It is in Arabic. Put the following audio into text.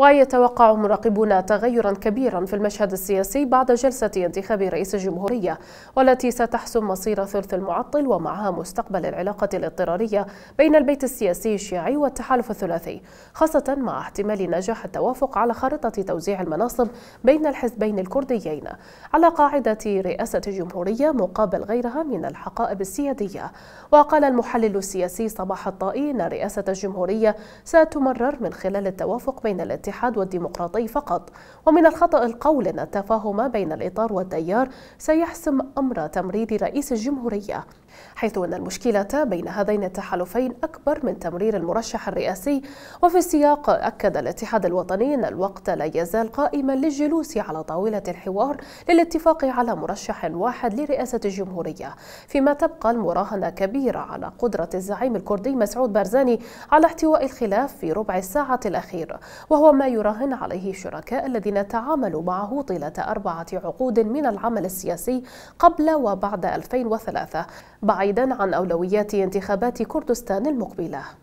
ويتوقع مراقبون تغيرا كبيرا في المشهد السياسي بعد جلسة انتخاب رئيس الجمهورية والتي ستحسم مصير ثلث المعطل ومعها مستقبل العلاقة الاضطرارية بين البيت السياسي الشيعي والتحالف الثلاثي خاصة مع احتمال نجاح التوافق على خارطة توزيع المناصب بين الحزبين الكرديين على قاعدة رئاسة الجمهورية مقابل غيرها من الحقائب السيادية وقال المحلل السياسي صباح الطائي أن رئاسة الجمهورية ستمرر من خلال التوافق بين الاتحاد الاتحاد والديمقراطي فقط ومن الخطأ القول أن التفاهم بين الإطار والتيار سيحسم أمر تمرير رئيس الجمهورية حيث أن المشكلة بين هذين التحالفين أكبر من تمرير المرشح الرئاسي وفي السياق أكد الاتحاد الوطني أن الوقت لا يزال قائما للجلوس على طاولة الحوار للاتفاق على مرشح واحد لرئاسة الجمهورية فيما تبقى المراهنة كبيرة على قدرة الزعيم الكردي مسعود بارزاني على احتواء الخلاف في ربع الساعة الأخير وهو وما ما يراهن عليه الشركاء الذين تعاملوا معه طيلة أربعة عقود من العمل السياسي قبل وبعد 2003 بعيدا عن أولويات انتخابات كردستان المقبلة